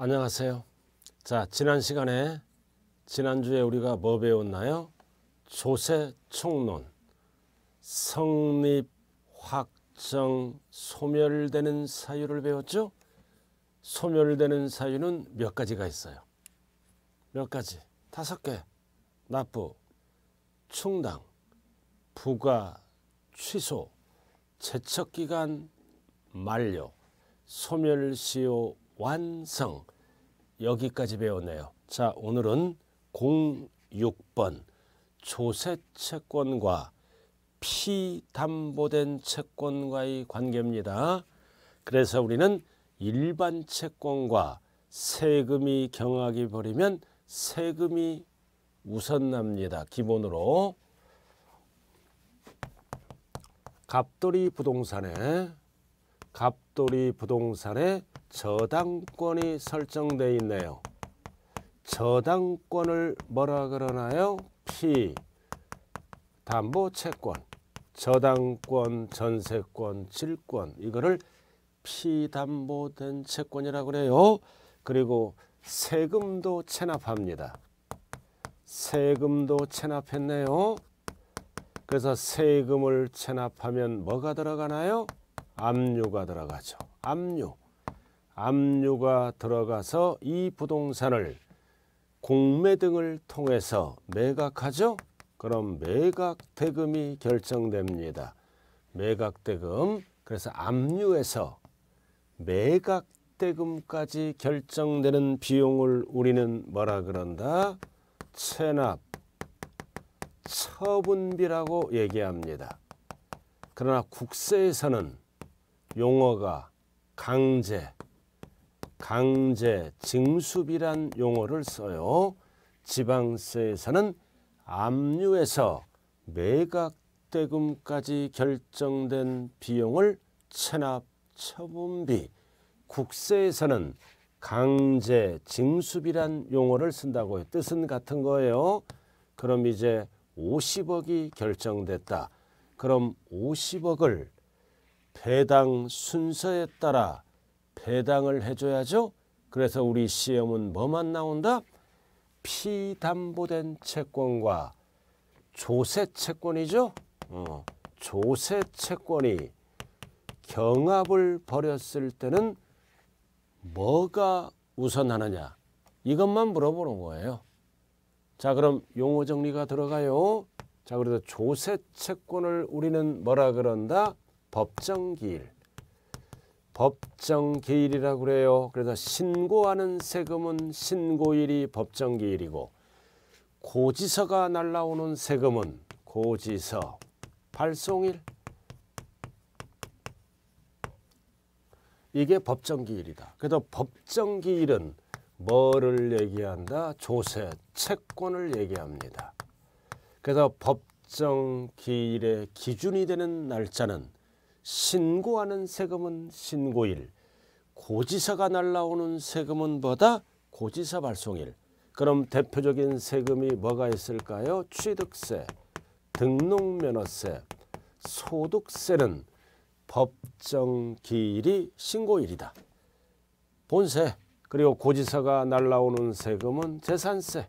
안녕하세요. 자, 지난 시간에 지난주에 우리가 뭐 배웠나요? 조세 총론, 성립, 확정, 소멸되는 사유를 배웠죠? 소멸되는 사유는 몇 가지가 있어요. 몇 가지? 다섯 개. 납부, 충당, 부가, 취소, 제척기간, 만료, 소멸시효, 완성. 여기까지 배웠네요. 자, 오늘은 06번 조세 채권과 피담보된 채권과의 관계입니다. 그래서 우리는 일반 채권과 세금이 경악이 벌이면 세금이 우선 납니다. 기본으로 갑돌이 부동산에 갑돌이 부동산에 저당권이 설정되어 있네요. 저당권을 뭐라 그러나요? 피, 담보, 채권, 저당권, 전세권, 질권 이거를 피담보된 채권이라고 그래요. 그리고 세금도 체납합니다. 세금도 체납했네요. 그래서 세금을 체납하면 뭐가 들어가나요? 압류가 들어가죠. 압류. 압류가 들어가서 이 부동산을 공매 등을 통해서 매각하죠. 그럼 매각 대금이 결정됩니다. 매각 대금 그래서 압류에서 매각 대금까지 결정되는 비용을 우리는 뭐라 그런다? 체납 처분비라고 얘기합니다. 그러나 국세에서는 용어가 강제 강제, 징수비란 용어를 써요. 지방세에서는 압류에서 매각대금까지 결정된 비용을 체납 처분비, 국세에서는 강제, 징수비란 용어를 쓴다고요. 뜻은 같은 거예요. 그럼 이제 50억이 결정됐다. 그럼 50억을 배당 순서에 따라 배당을 해줘야죠. 그래서 우리 시험은 뭐만 나온다? 피담보된 채권과 조세 채권이죠. 어, 조세 채권이 경합을 벌였을 때는 뭐가 우선하느냐 이것만 물어보는 거예요. 자 그럼 용어 정리가 들어가요. 자 그래서 조세 채권을 우리는 뭐라 그런다? 법정기일. 법정 기일이라고 그래요. 그래서 신고하는 세금은 신고일이 법정 개일이고 고지서가 날라오는 세금은 고지서 발송일 이게 법정기일이다. 그래서 법정기일은 뭐를 얘기한다? 조세, 채권을 얘기합니다. 그래서 법정기일의 기준이 되는 날짜는 신고하는 세금은 신고일, 고지서가 날라오는 세금은 뭐다? 고지서 발송일. 그럼 대표적인 세금이 뭐가 있을까요? 취득세, 등록면허세, 소득세는 법정기일이 신고일이다. 본세 그리고 고지서가 날라오는 세금은 재산세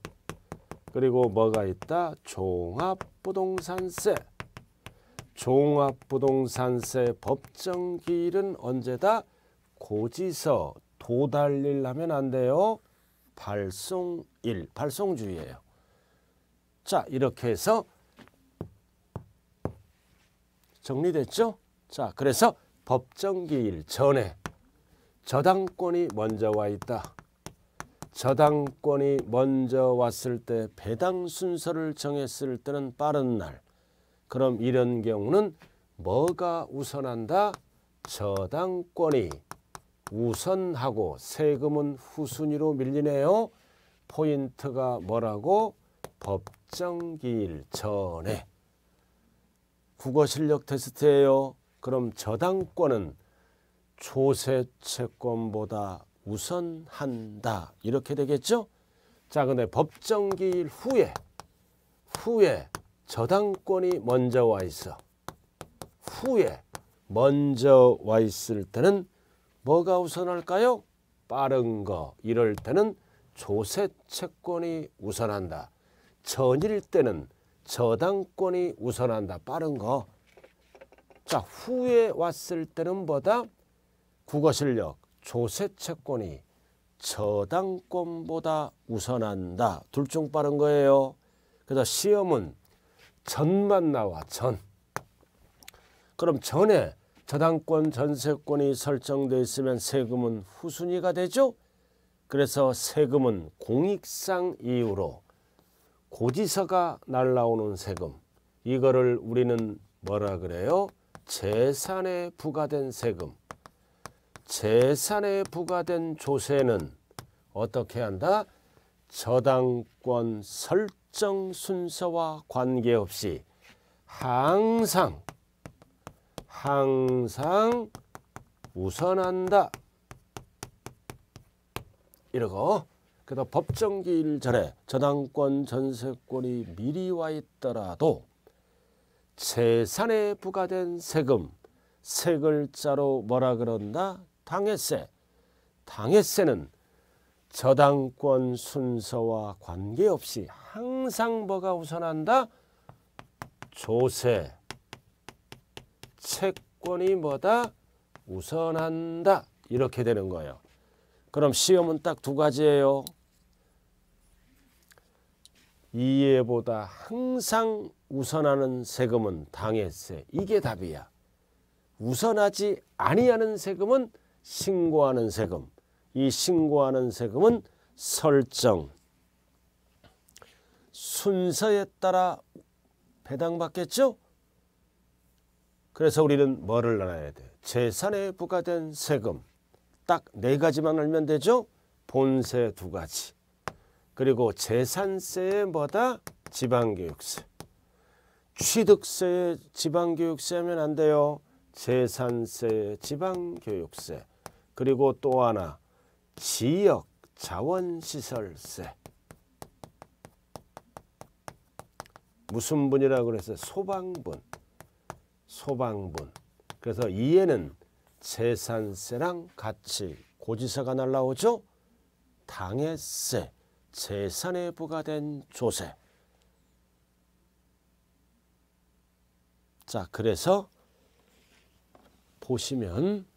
그리고 뭐가 있다? 종합부동산세 종합부동산세 법정기일은 언제다? 고지서 도달일 하면 안 돼요. 발송일, 발송주의예요. 자, 이렇게 해서 정리됐죠? 자, 그래서 법정기일 전에 저당권이 먼저 와 있다. 저당권이 먼저 왔을 때 배당 순서를 정했을 때는 빠른 날, 그럼 이런 경우는 뭐가 우선한다? 저당권이 우선하고 세금은 후순위로 밀리네요. 포인트가 뭐라고? 법정기일 전에. 국어실력 테스트예요. 그럼 저당권은 조세채권보다 우선한다. 이렇게 되겠죠? 자, 근데 법정기일 후에 후에 저당권이 먼저 와 있어. 후에 먼저 와 있을 때는 뭐가 우선할까요? 빠른 거. 이럴 때는 조세 채권이 우선한다. 전일 때는 저당권이 우선한다. 빠른 거. 자, 후에 왔을 때는 뭐다? 국어 실력, 조세 채권이 저당권보다 우선한다. 둘 중 빠른 거예요. 그래서 시험은 전만 나와 전. 그럼 전에 저당권 전세권이 설정돼 있으면 세금은 후순위가 되죠. 그래서 세금은 공익상 이유로 고지서가 날라오는 세금 이거를 우리는 뭐라 그래요? 재산에 부과된 세금 재산에 부과된 조세는 어떻게 한다? 저당권 설정 일정 순서와 관계없이 항상 항상 우선한다. 이러고 그다 법정기일 전에 저당권 전세권이 미리 와 있더라도 재산에 부과된 세금 세 글자로 뭐라 그런다? 당해세. 당해세는 저당권 순서와 관계없이 항상 뭐가 우선한다? 조세, 채권이 뭐다? 우선한다. 이렇게 되는 거예요. 그럼 시험은 딱 두 가지예요. 이해보다 항상 우선하는 세금은 당해세. 이게 답이야. 우선하지 아니하는 세금은 신고하는 세금. 이 신고하는 세금은 설정 순서에 따라 배당받겠죠? 그래서 우리는 뭐를 나눠야 돼? 재산에 부과된 세금 딱 네 가지만 알면 되죠? 본세 두 가지 그리고 재산세에 뭐다? 지방교육세 취득세에 지방교육세 하면 안 돼요 재산세 지방교육세 그리고 또 하나 지역 자원시설세 무슨 분이라고 그래서 소방분 소방분 그래서 2에는 재산세랑 같이 고지서가 날라오죠 당해세 재산에 부과된 조세 자 그래서 보시면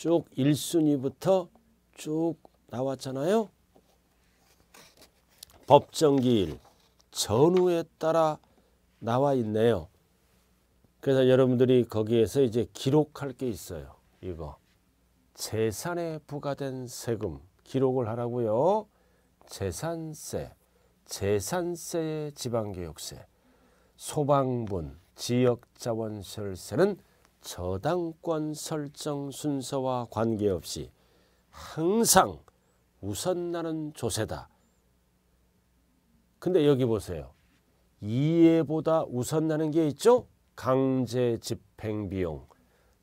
쭉 1순위부터 쭉 나왔잖아요. 법정기일 전후에 따라 나와 있네요. 그래서 여러분들이 거기에서 이제 기록할 게 있어요. 이거 재산에 부과된 세금 기록을 하라고요. 재산세, 재산세 지방교육세, 소방분, 지역자원설세는 저당권 설정 순서와 관계없이 항상 우선나는 조세다. 근데 여기 보세요. 이해보다 우선나는 게 있죠? 강제 집행 비용,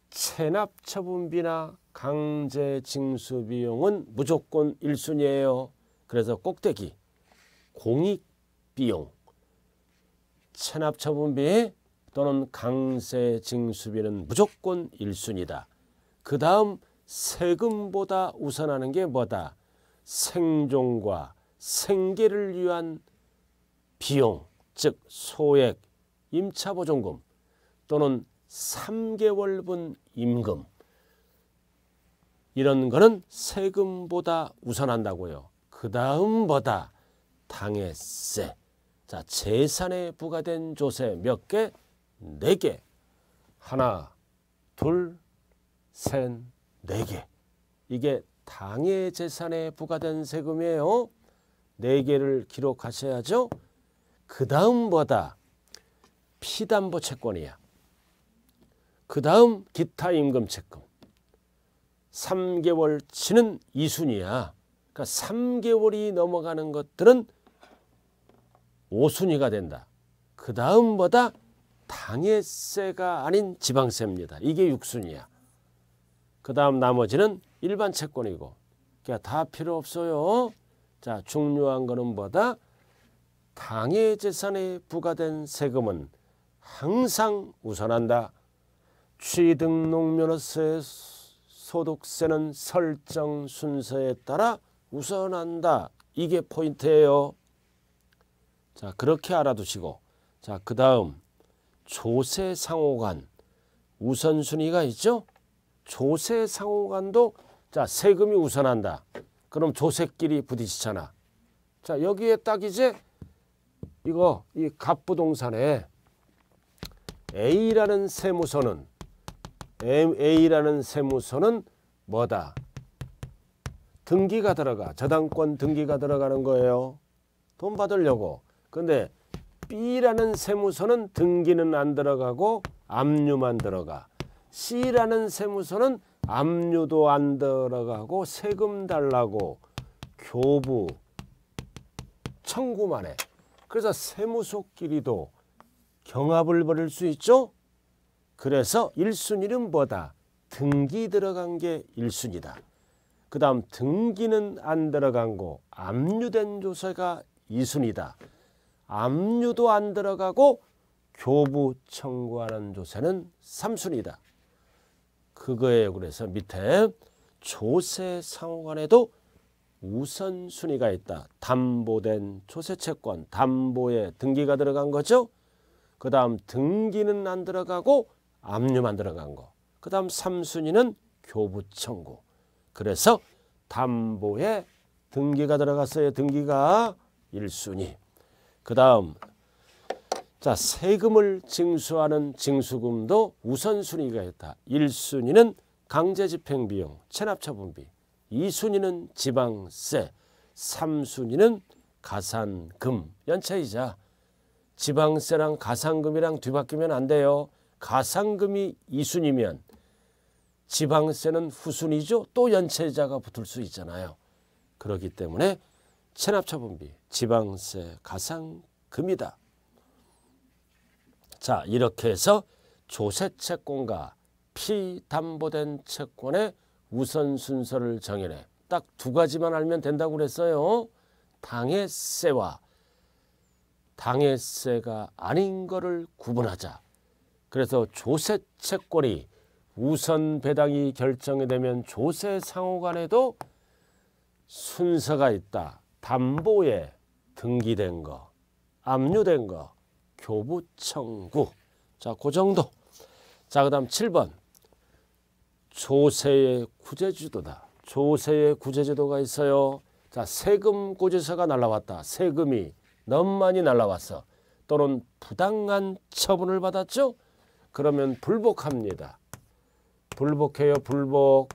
체납 처분비나 강제 징수 비용은 무조건 1순위예요. 그래서 꼭대기 공익 비용, 체납 처분비 또는 강세 징수비는 무조건 1순위다. 그 다음 세금보다 우선하는 게 뭐다? 생존과 생계를 위한 비용, 즉 소액, 임차보증금 또는 3개월분 임금 이런 거는 세금보다 우선한다고요. 그 다음 보다 당해세. 자 재산에 부과된 조세 몇 개? 네 개. 하나, 둘, 셋, 네 개. 이게 당의 재산에 부과된 세금이에요. 네 개를 기록하셔야죠. 그 다음보다 피담보 채권이야. 그 다음 기타 임금 채권. 3개월치는 이순위야 그러니까 3개월이 넘어가는 것들은 오순위가 된다. 그 다음보다 당해세가 아닌 지방세입니다. 이게 육순이야. 그 다음 나머지는 일반 채권이고 그러니까 다 필요 없어요. 자 중요한 거는 뭐다? 당해 재산에 부과된 세금은 항상 우선한다. 취득농면허세 소득세는 설정 순서에 따라 우선한다. 이게 포인트예요. 자 그렇게 알아두시고 자그 다음 조세상호관 우선순위가 있죠. 조세상호관도 자 세금이 우선한다. 그럼 조세끼리 부딪히잖아. 자 여기에 딱 이제 이거 이 갑부동산에 A라는 세무서는 A라는 세무서는 뭐다? 등기가 들어가 저당권 등기가 들어가는 거예요. 돈 받으려고. 근데 B라는 세무서는 등기는 안 들어가고 압류만 들어가. C라는 세무서는 압류도 안 들어가고 세금 달라고 교부 청구만 해. 그래서 세무소끼리도 경합을 벌일 수 있죠. 그래서 1순위는 뭐다? 등기 들어간 게 1순위다. 그 다음 등기는 안 들어간 거 압류된 조세가 2순위다. 압류도 안 들어가고 교부 청구하는 조세는 삼순이다. 그거예 그래서 밑에 조세 상호에도 우선순위가 있다. 담보된 조세채권, 담보에 등기가 들어간 거죠. 그 다음 등기는 안 들어가고 압류만 들어간 거. 그 다음 삼순위는 교부청구. 그래서 담보에 등기가 들어갔어요. 등기가 일순위 그 다음 자 세금을 징수하는 징수금도 우선순위가 있다. 1순위는 강제집행비용, 체납처분비, 2순위는 지방세, 3순위는 가산금, 연체이자 지방세랑 가산금이랑 뒤바뀌면 안 돼요. 가산금이 2순위면 지방세는 후순위죠. 또 연체자가 붙을 수 있잖아요. 그렇기 때문에 체납처분비, 지방세, 가상금이다. 자 이렇게 해서 조세채권과 피담보된 채권의 우선순서를 정해내. 딱 두 가지만 알면 된다고 그랬어요. 당해세와 당해세가 아닌 거를 구분하자. 그래서 조세채권이 우선 배당이 결정이 되면 조세 상호 간에도 순서가 있다. 담보에 등기된 거, 압류된 거, 교부 청구. 자, 그 정도. 자, 그 다음 7번. 조세의 구제제도다. 조세의 구제제도가 있어요. 자, 세금 고지서가 날라왔다. 세금이 너무 많이 날라왔어. 또는 부당한 처분을 받았죠? 그러면 불복합니다. 불복해요, 불복.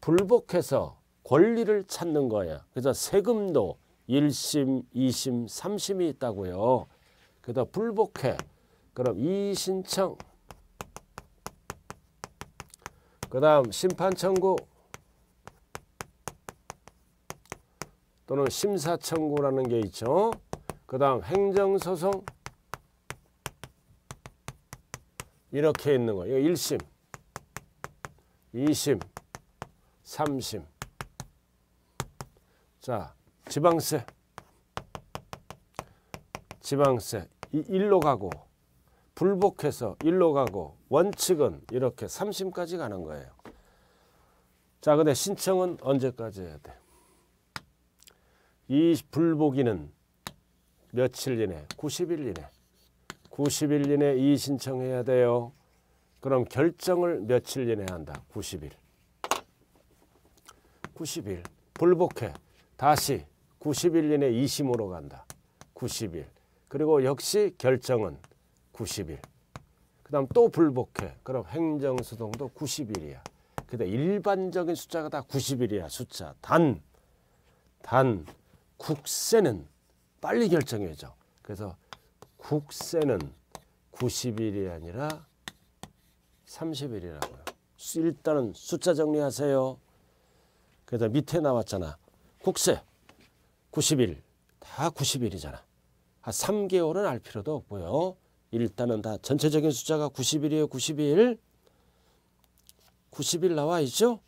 불복해서 권리를 찾는 거예요. 그래서 세금도 1심, 2심, 3심이 있다고요. 그래서 불복해. 그럼 이의신청. 그 다음 심판청구. 또는 심사청구라는 게 있죠. 그 다음 행정소송. 이렇게 있는 거예요. 1심, 2심, 3심. 자, 지방세. 지방세. 이 1로 가고 불복해서 1로 가고 원칙은 이렇게 3심까지 가는 거예요. 자, 근데 신청은 언제까지 해야 돼? 이 불복이는 며칠 이내, 90일 이내. 90일 이내 이 신청해야 돼요. 그럼 결정을 며칠 이내 한다. 90일. 90일. 불복해. 다시 91년에 2심으로 간다. 90일. 그리고 역시 결정은 90일. 그 다음 또 불복해. 그럼 행정수동도 90일이야. 근데 일반적인 숫자가 다 90일이야. 숫자. 단, 단, 국세는 빨리 결정해줘. 그래서 국세는 90일이 아니라 30일이라고요. 일단은 숫자 정리하세요. 그래서 밑에 나왔잖아. 국세 90일 다 90일이잖아. 한 3개월은 알 필요도 없고요. 일단은 다 전체적인 숫자가 90일이에요. 90일. 90일 나와 있죠?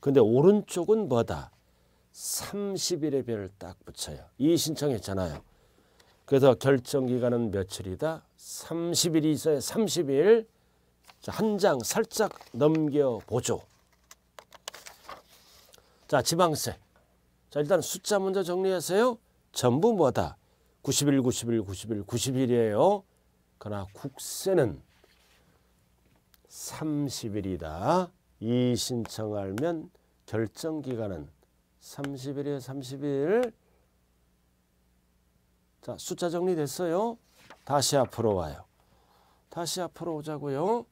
근데 오른쪽은 뭐다? 30일의 별을 딱 붙여요. 이 신청했잖아요. 그래서 결정기간은 며칠이다? 30일이 있어요. 30일. 한 장 살짝 넘겨보죠. 자, 지방세. 자 일단 숫자 먼저 정리하세요. 전부 뭐다? 91, 91, 91, 91이에요. 그러나 국세는 30일이다. 이 신청 알면 결정 기간은 30일이에요. 30일. 자 숫자 정리됐어요. 다시 앞으로 와요. 다시 앞으로 오자고요.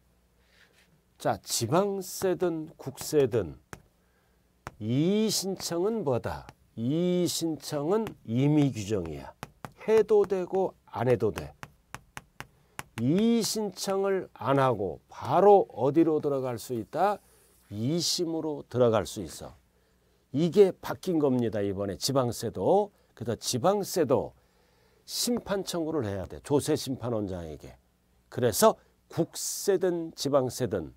자 지방세든 국세든 이 신청은 뭐다? 이 신청은 임의 규정이야. 해도 되고 안 해도 돼. 이 신청을 안 하고 바로 어디로 들어갈 수 있다? 이심으로 들어갈 수 있어. 이게 바뀐 겁니다. 이번에 지방세도. 그래서 지방세도 심판 청구를 해야 돼. 조세 심판원장에게. 그래서 국세든 지방세든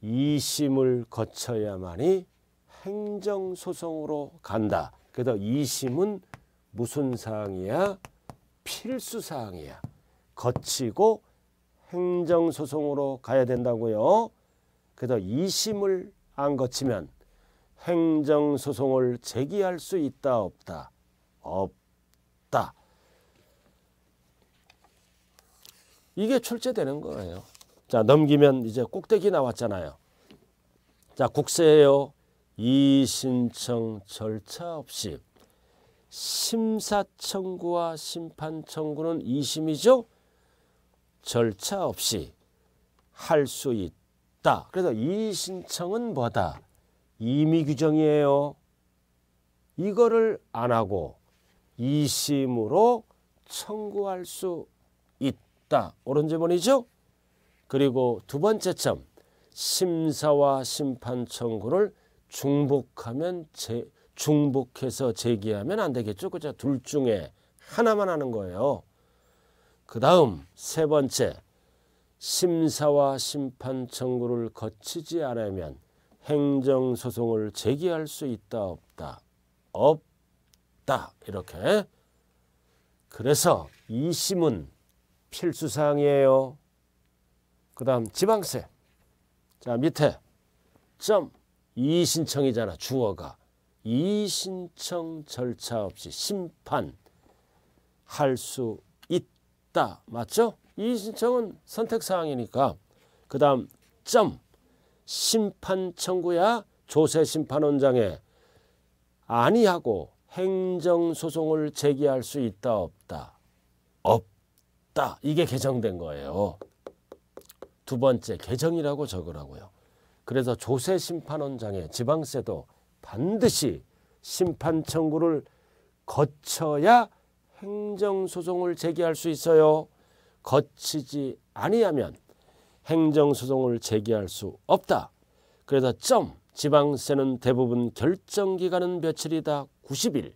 이심을 거쳐야만이 행정소송으로 간다. 그래서 2심은 무슨 사항이야? 필수 사항이야. 거치고 행정소송으로 가야 된다고요. 그래서 2심을 안 거치면 행정소송을 제기할 수 있다 없다? 없다. 이게 출제되는 거예요. 자 넘기면 이제 꼭대기 나왔잖아요. 자국세요 이신청 절차 없이 심사청구와 심판청구는 2심이죠. 절차 없이 할 수 있다. 그래서 이신청은 뭐다? 임의 규정이에요. 이거를 안 하고 2심으로 청구할 수 있다. 옳은 제문이죠. 그리고 두 번째 점 심사와 심판 청구를 중복하면 제, 중복해서 제기하면 안 되겠죠. 그죠? 둘 중에 하나만 하는 거예요. 그 다음 세 번째 심사와 심판 청구를 거치지 않으면 행정소송을 제기할 수 있다 없다 없다 이렇게 그래서 이심은 필수사항이에요. 그 다음 지방세 자 밑에 점 이신청이잖아 주어가 이신청 절차 없이 심판할 수 있다 맞죠? 이신청은 선택사항이니까 그 다음 점 심판 청구야 조세심판원장에 아니하고 행정소송을 제기할 수 있다 없다 없다 이게 개정된 거예요 두 번째 개정이라고 적으라고요 그래서 조세 심판원장의 지방세도 반드시 심판 청구를 거쳐야 행정소송을 제기할 수 있어요. 거치지 아니하면 행정소송을 제기할 수 없다. 그래서 점 지방세는 대부분 결정기간은 며칠이다 90일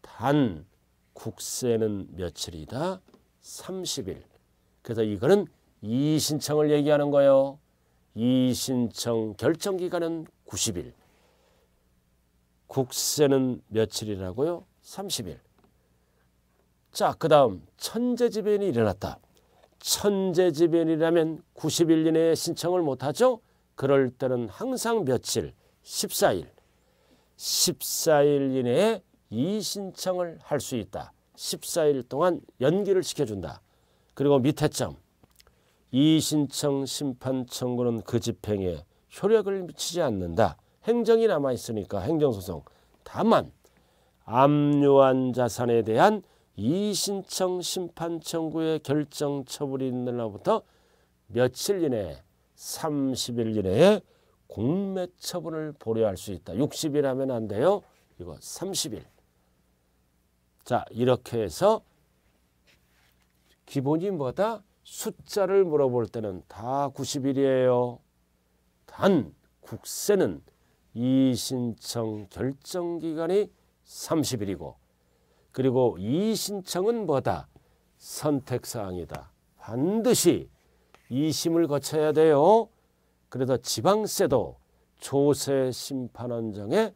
단 국세는 며칠이다 30일 그래서 이거는 이의신청을 얘기하는 거예요. 이 신청 결정 기간은 90일. 국세는 며칠이라고요? 30일. 자, 그다음 천재지변이 일어났다. 천재지변이라면 90일 이내에 신청을 못하죠? 그럴 때는 항상 며칠, 14일. 14일 이내에 이 신청을 할 수 있다. 14일 동안 연기를 시켜준다. 그리고 밑에 점, 이신청 심판 청구는 그 집행에 효력을 미치지 않는다. 행정이 남아 있으니까 행정소송. 다만 압류한 자산에 대한 이신청 심판 청구의 결정 처분이 있는 날부터 며칠 이내에 30일 이내에 공매 처분을 보류할 수 있다. 60일 하면 안 돼요. 이거 30일. 자 이렇게 해서 기본이 뭐다? 숫자를 물어볼 때는 다 90일이에요. 단 국세는 이신청 결정 기간이 30일이고 그리고 이신청은 뭐다? 선택사항이다. 반드시 이심을 거쳐야 돼요. 그래서 지방세도 조세 심판원장에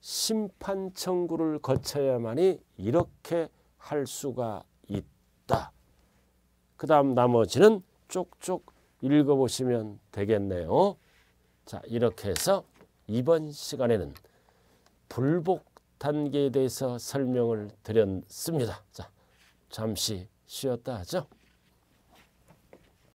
심판 청구를 거쳐야만이 이렇게 할 수가 있다. 그 다음 나머지는 쭉쭉 읽어보시면 되겠네요. 자 이렇게 해서 이번 시간에는 불복 단계에 대해서 설명을 드렸습니다. 자 잠시 쉬었다 하죠.